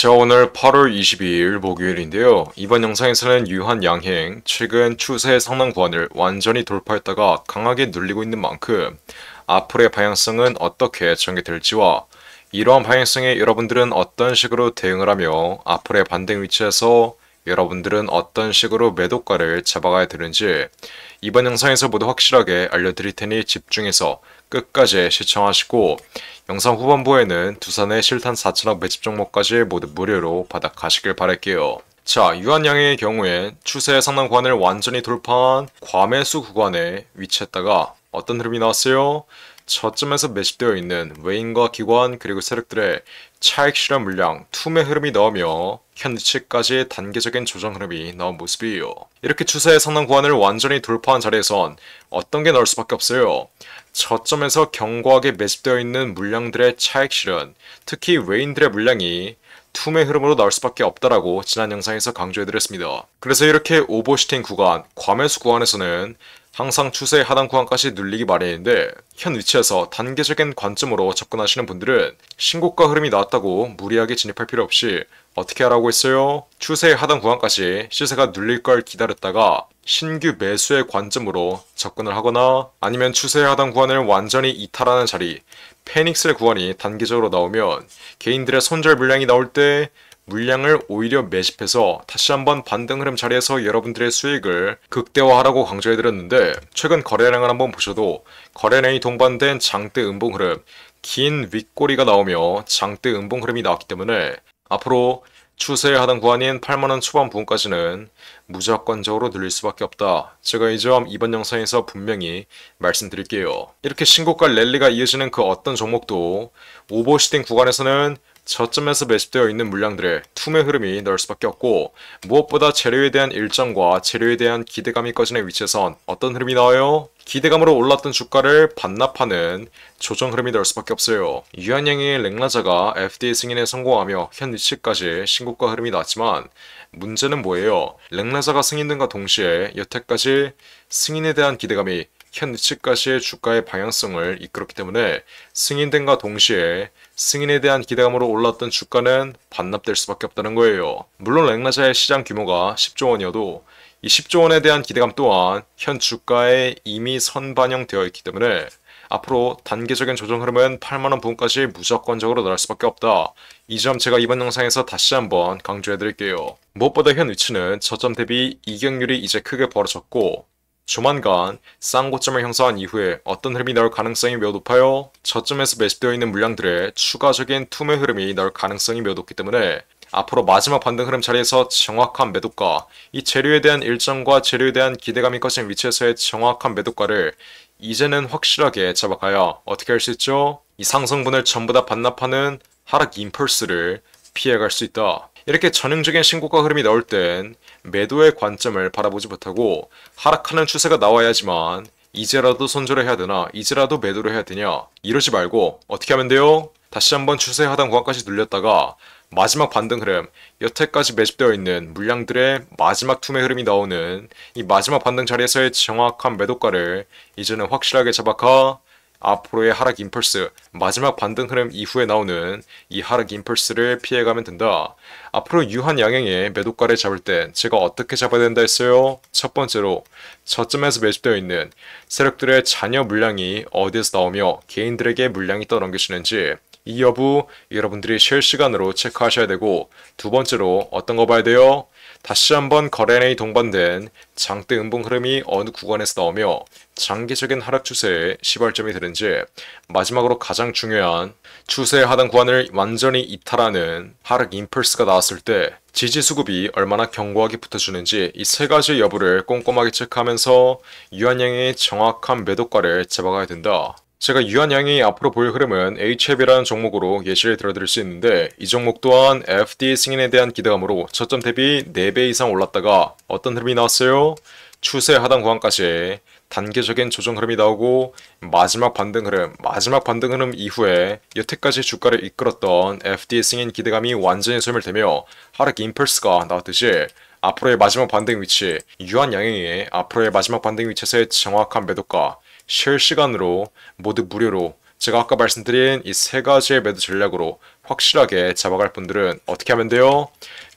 자 오늘 8월 22일 목요일인데요. 이번 영상에서는 유한 양행 최근 추세 의 상당 구간을 완전히 돌파했다가 강하게 눌리고 있는 만큼 앞으로의 방향성은 어떻게 전개될지와 이러한 방향성에 여러분들은 어떤 식으로 대응을 하며 앞으로의 반등 위치에서 여러분들은 어떤 식으로 매도가를 잡아가야 되는지 이번 영상에서 모두 확실하게 알려드릴 테니 집중해서 끝까지 시청하시고 영상 후반부에는 두산의 실탄 4천억 매집 종목까지 모두 무료로 받아 가시길 바랄게요. 자, 유한양의 경우엔 추세 상단관을 완전히 돌파한 과매수 구간에 위치했다가 어떤 흐름이 나왔어요? 저점에서 매집되어 있는 외인과 기관 그리고 세력들의 차익 실현 물량 투매 흐름이 나오며 현지 측까지 단계적인 조정 흐름이 나온 모습이에요. 이렇게 추세의 상단 구간을 완전히 돌파한 자리에선 어떤 게 나올 수밖에 없어요. 저점에서 견고하게 매집되어 있는 물량들의 차익 실현, 특히 외인들의 물량이 투매 흐름으로 나올 수밖에 없다라고 지난 영상에서 강조해드렸습니다. 그래서 이렇게 오버슈팅 구간, 과매수 구간에서는 항상 추세의 하단 구간까지 눌리기 마련인데 현 위치에서 단계적인 관점으로 접근하시는 분들은 신고가 흐름이 나왔다고 무리하게 진입할 필요 없이 어떻게 하라고 했어요? 추세의 하단 구간까지 시세가 눌릴 걸 기다렸다가 신규 매수의 관점으로 접근을 하거나 아니면 추세의 하단 구간을 완전히 이탈하는 자리 패닉스의 구간이 단계적으로 나오면 개인들의 손절 물량이 나올 때 물량을 오히려 매집해서 다시 한번 반등 흐름 자리에서 여러분들의 수익을 극대화하라고 강조해드렸는데 최근 거래량을 한번 보셔도 거래량이 동반된 장대 음봉 흐름, 긴 윗꼬리가 나오며 장대 음봉 흐름이 나왔기 때문에 앞으로 추세 하단 구간인 8만원 초반 부분까지는 무조건적으로 늘릴 수밖에 없다. 제가 이 점 이번 영상에서 분명히 말씀드릴게요. 이렇게 신고가 랠리가 이어지는 그 어떤 종목도 오버시팅 구간에서는 저점에서 매집되어 있는 물량들의 투매 흐름이 나올 수밖에 없고 무엇보다 재료에 대한 일정과 재료에 대한 기대감이 꺼지는 위치에선 어떤 흐름이 나와요? 기대감으로 올랐던 주가를 반납하는 조정 흐름이 나올 수밖에 없어요. 유한양의 랭라자가 FDA 승인에 성공하며 현 위치까지 신고가 흐름이 났지만 문제는 뭐예요? 랭라자가 승인된과 동시에 여태까지 승인에 대한 기대감이 현위치까지의 주가의 방향성을 이끌었기 때문에 승인된과 동시에 승인에 대한 기대감으로 올랐던 주가는 반납될 수밖에 없다는 거예요. 물론 렉나자의 시장 규모가 10조 원이어도 이 10조 원에 대한 기대감 또한 현 주가에 이미 선반영되어 있기 때문에 앞으로 단계적인 조정 흐름은 8만원 부분까지 무조건적으로 늘어날 수밖에 없다. 이 점 제가 이번 영상에서 다시 한번 강조해드릴게요. 무엇보다 현 위치는 저점 대비 이격률이 이제 크게 벌어졌고 조만간 싼고점을 형성한 이후에 어떤 흐름이 나올 가능성이 매우 높아요? 저점에서 매수되어 있는 물량들의 추가적인 투매 흐름이 나올 가능성이 매우 높기 때문에 앞으로 마지막 반등 흐름 자리에서 정확한 매도가, 이 재료에 대한 일정과 재료에 대한 기대감이 커진 위치에서의 정확한 매도가를 이제는 확실하게 잡아가야 어떻게 할 수 있죠? 이 상승분을 전부 다 반납하는 하락 임펄스를 피해갈 수 있다. 이렇게 전형적인 신고가 흐름이 나올 땐 매도의 관점을 바라보지 못하고 하락하는 추세가 나와야지만 이제라도 손절을 해야 되나 이제라도 매도를 해야 되냐 이러지 말고 어떻게 하면 돼요? 다시 한번 추세 하단 구간까지 눌렸다가 마지막 반등 흐름, 여태까지 매집되어 있는 물량들의 마지막 투매 흐름이 나오는 이 마지막 반등 자리에서의 정확한 매도가를 이제는 확실하게 잡아가 앞으로의 하락 임펄스, 마지막 반등 흐름 이후에 나오는 이 하락 임펄스를 피해가면 된다. 앞으로 유한 양행의 매도가를 잡을 땐 제가 어떻게 잡아야 된다 했어요? 첫 번째로 저점에서 매집되어 있는 세력들의 잔여 물량이 어디에서 나오며 개인들에게 물량이 떠넘겨지는지 이 여부 여러분들이 실시간으로 체크하셔야 되고 두 번째로 어떤 거 봐야 돼요? 다시 한번 거래량이 동반된 장대 음봉 흐름이 어느 구간에서 나오며 장기적인 하락 추세에 시발점이 되는지 마지막으로 가장 중요한 추세 하단 구간을 완전히 이탈하는 하락 임펄스가 나왔을 때 지지 수급이 얼마나 견고하게 붙어주는지 이 세 가지 여부를 꼼꼼하게 체크하면서 유한양의 정확한 매도가를 잡아가야 된다. 제가 유한양이 앞으로 보일 흐름은 HF이라는 종목으로 예시를 들어드릴 수 있는데 이 종목 또한 FDA 승인에 대한 기대감으로 저점 대비 4배 이상 올랐다가 어떤 흐름이 나왔어요? 추세 하단 구간까지 단계적인 조정 흐름이 나오고 마지막 반등 흐름, 마지막 반등 흐름 이후에 여태까지 주가를 이끌었던 FDA 승인 기대감이 완전히 소멸되며 하락 임펄스가 나왔듯이 앞으로의 마지막 반등 위치, 유한 양행이 앞으로의 마지막 반등 위치에서의 정확한 매도가 실시간으로 모두 무료로 제가 아까 말씀드린 이 세 가지의 매도 전략으로 확실하게 잡아갈 분들은 어떻게 하면 돼요?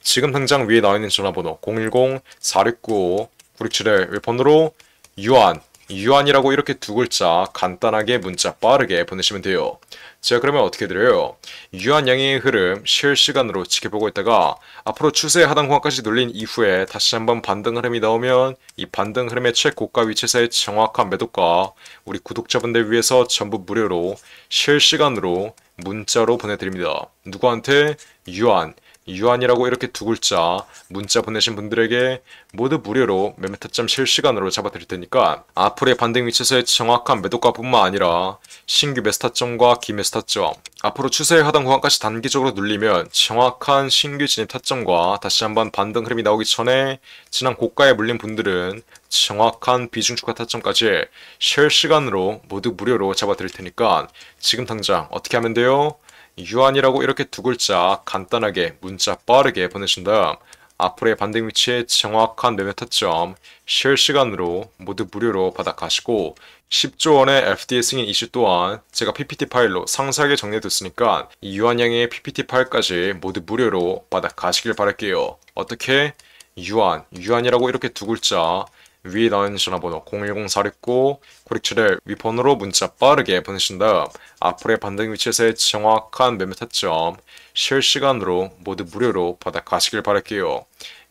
지금 당장 위에 나와 있는 전화번호 0 1 0 4 6 9 5 6 7의번호로 유한 유한이라고 이렇게 두 글자 간단하게 문자 빠르게 보내시면 돼요. 제가 그러면 어떻게 드려요? 유한 양의 흐름 실시간으로 지켜보고 있다가 앞으로 추세 하단 공간까지 눌린 이후에 다시 한번 반등 흐름이 나오면 이 반등 흐름의 최고가 위치사의 정확한 매도가 우리 구독자분들 위해서 전부 무료로 실시간으로 문자로 보내드립니다. 누구한테? 유한 유한이라고 이렇게 두 글자 문자 보내신 분들에게 모두 무료로 매매 타점 실시간으로 잡아드릴 테니까 앞으로의 반등 위치에서의 정확한 매도가뿐만 아니라 신규 매스 타점과 기매스 타점 앞으로 추세의 하단 구간까지 단기적으로 눌리면 정확한 신규 진입 타점과 다시 한번 반등 흐름이 나오기 전에 지난 고가에 물린 분들은 정확한 비중 추가 타점까지 실시간으로 모두 무료로 잡아드릴 테니까 지금 당장 어떻게 하면 돼요? 유한이라고 이렇게 두 글자 간단하게 문자 빠르게 보내신 다음 앞플의 반등 위치의 정확한 매매 타점 실시간으로 모두 무료로 받아 가시고 10조 원의 FDA 승인 이슈 또한 제가 PPT 파일로 상세하게 정리해뒀으니까 유한양의 PPT 파일까지 모두 무료로 받아 가시길 바랄게요. 어떻게? 유한, 유한이라고 이렇게 두 글자 위에 나와 있 전화번호 010-469 고릭치를 위폰으로 문자 빠르게 보내신 다음 악플의 반등 위치에서의 정확한 매매 타점 실시간으로 모두 무료로 받아가시길 바랄게요.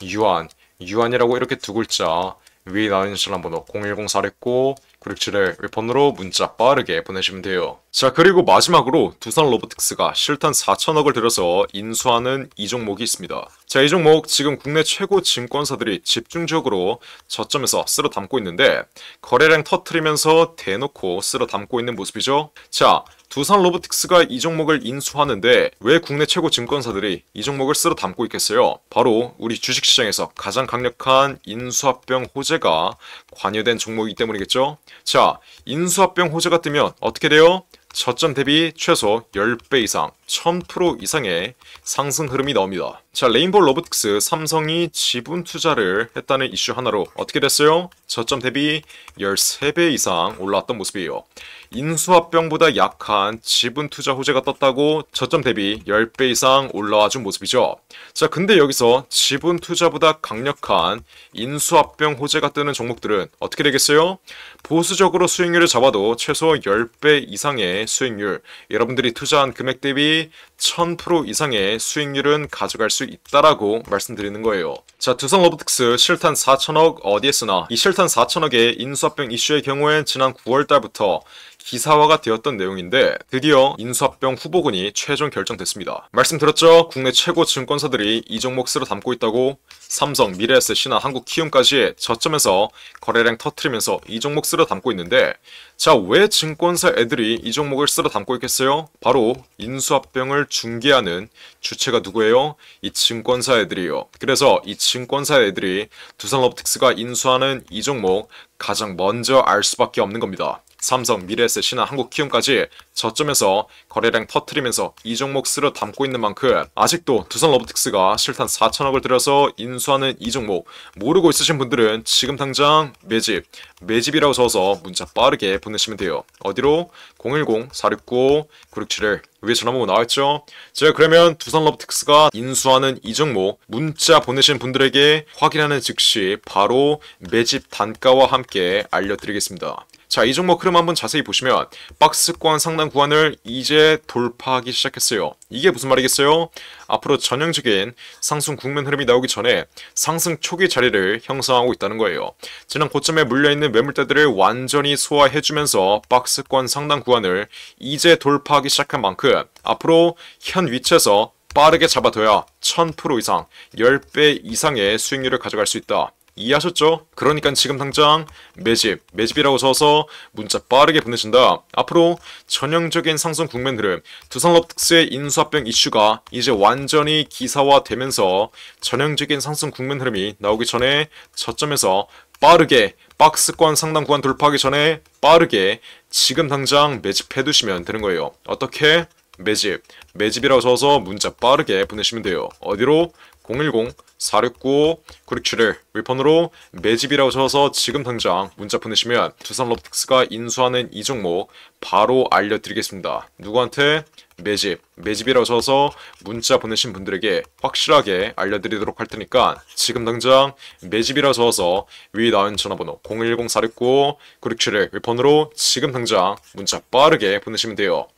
유한, 유한이라고 이렇게 두 글자 위에 나와 있 전화번호 010-469 고릭치를 위폰으로 문자 빠르게 보내시면 돼요. 자 그리고 마지막으로 두산 로보틱스가 실탄 4천억을 들여서 인수하는 이 종목이 있습니다. 자, 이 종목 지금 국내 최고 증권사들이 집중적으로 저점에서 쓸어 담고 있는데 거래량 터트리면서 대놓고 쓸어 담고 있는 모습이죠. 자, 두산 로보틱스가 이 종목을 인수하는데 왜 국내 최고 증권사들이 이 종목을 쓸어 담고 있겠어요? 바로 우리 주식시장에서 가장 강력한 인수합병 호재가 관여된 종목이기 때문이겠죠? 자, 인수합병 호재가 뜨면 어떻게 돼요? 저점 대비 최소 10배 이상, 1000% 이상의 상승 흐름이 나옵니다. 자, 레인볼 로보틱스 삼성이 지분 투자를 했다는 이슈 하나로 어떻게 됐어요? 저점 대비 13배 이상 올라왔던 모습이에요. 인수합병보다 약한 지분 투자 호재가 떴다고 저점 대비 10배 이상 올라와 준 모습이죠. 자, 근데 여기서 지분 투자보다 강력한 인수합병 호재가 뜨는 종목들은 어떻게 되겠어요? 보수적으로 수익률을 잡아도 최소 10배 이상의 수익률, 여러분들이 투자한 금액 대비 1000% 이상의 수익률은 가져갈 수 있다라고 말씀드리는 거예요. 자, 두성 로보틱스 실탄 4천억 어디에 쓰나? 이 실탄 4천억의 인수합병 이슈의 경우엔 지난 9월 달부터 기사화가 되었던 내용인데 드디어 인수합병 후보군이 최종 결정됐습니다. 말씀드렸죠? 국내 최고 증권사들이 이 종목 쓰러 담고 있다고 삼성, 미래에셋이나 한국키움까지 저점에서 거래량 터트리면서 이 종목 쓰러 담고 있는데 자 왜 증권사 애들이 이 종목을 쓰러 담고 있겠어요? 바로 인수합병을 중개하는 주체가 누구예요? 이 증권사 애들이요. 그래서 이 증권사 애들이 두산업보틱스가 인수하는 이 종목 가장 먼저 알 수밖에 없는 겁니다. 삼성, 미래에 신한, 한국 키움까지 저점에서 거래량 터트리면서 이 종목 쓰러 담고 있는 만큼 아직도 두산 로보틱스가 실탄 4천억을 들여서 인수하는 이 종목 모르고 있으신 분들은 지금 당장 매집, 매집이라고 적어서 문자 빠르게 보내시면 돼요. 어디로? 010-469-9671 여기 전화번호 나와있죠? 제가 그러면 두산러브틱스가 인수하는 이종모 문자 보내신 분들에게 확인하는 즉시 바로 매집 단가와 함께 알려드리겠습니다. 자, 이 종목 흐름 한번 자세히 보시면 박스권 상단 구간을 이제 돌파하기 시작했어요. 이게 무슨 말이겠어요? 앞으로 전형적인 상승 국면 흐름이 나오기 전에 상승 초기 자리를 형성하고 있다는 거예요. 지난 고점에 물려있는 매물대들을 완전히 소화해주면서 박스권 상단 구간을 이제 돌파하기 시작한 만큼 앞으로 현 위치에서 빠르게 잡아둬야 1000% 이상, 10배 이상의 수익률을 가져갈 수 있다. 이해하셨죠? 그러니까 지금 당장 매집, 매집이라고 써서 문자 빠르게 보내신다. 앞으로 전형적인 상승 국면 흐름, 두산특스의 인수합병 이슈가 이제 완전히 기사화되면서 전형적인 상승 국면 흐름이 나오기 전에 저점에서 빠르게 박스권 상당 구간 돌파하기 전에 빠르게 지금 당장 매집해 두시면 되는 거예요. 어떻게? 매집. 매집이라고 써서 문자 빠르게 보내시면 돼요. 어디로? 010-469-9677 위폰으로 매집이라고 적어서 지금 당장 문자 보내시면 두산 롭틱스가 인수하는 이 종목 바로 알려드리겠습니다. 누구한테? 매집, 매집이라고 적어서 문자 보내신 분들에게 확실하게 알려드리도록 할 테니까 지금 당장 매집이라고 적어서위에 나온 전화번호 010-469-9671 위폰으로 지금 당장 문자 빠르게 보내시면 돼요.